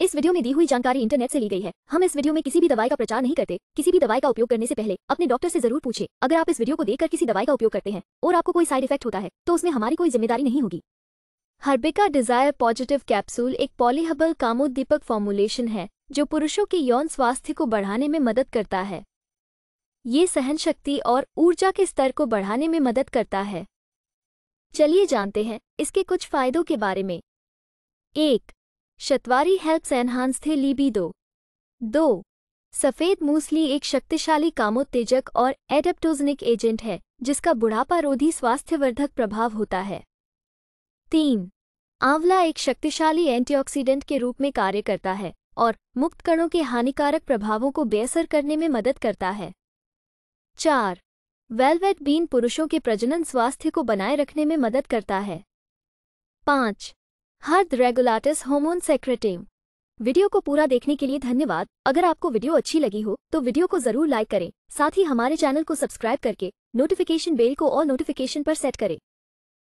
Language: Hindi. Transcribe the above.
इस वीडियो में दी हुई जानकारी इंटरनेट से ली गई है हम इस वीडियो में किसी भी दवाई का प्रचार नहीं करते किसी भी दवाई का उपयोग करने से पहले अपने डॉक्टर से जरूर पूछे अगर आप इस वीडियो को देखकर किसी दवाई का उपयोग करते हैं और आपको कोई साइड इफेक्ट होता है तो उसमें हमारी कोई जिम्मेदारी नहीं होगी हर्बिका डिजायर पॉजिटिव कैप्सूल एक पॉलीहबल कामोद्दीपक फॉर्मुलेशन है जो पुरुषों के यौन स्वास्थ्य को बढ़ाने में मदद करता है ये सहन शक्ति और ऊर्जा के स्तर को बढ़ाने में मदद करता है चलिए जानते हैं इसके कुछ फायदों के बारे में एक शतवारी हेल्प्स एनहांस थे लीबी दो सफ़ेद मूसली एक शक्तिशाली कामोत्तेजक और एडेप्टोजनिक एजेंट है जिसका बुढ़ापा रोधी स्वास्थ्यवर्धक प्रभाव होता है तीन आंवला एक शक्तिशाली एंटीऑक्सीडेंट के रूप में कार्य करता है और मुक्त कणों के हानिकारक प्रभावों को बेअसर करने में मदद करता है चार वेलवेट बीन पुरुषों के प्रजनन स्वास्थ्य को बनाए रखने में मदद करता है पाँच हर्द रेगुलाटिस होमोन सेक्रेटिव वीडियो को पूरा देखने के लिए धन्यवाद अगर आपको वीडियो अच्छी लगी हो तो वीडियो को जरूर लाइक करें साथ ही हमारे चैनल को सब्सक्राइब करके नोटिफिकेशन बेल को और नोटिफिकेशन पर सेट करें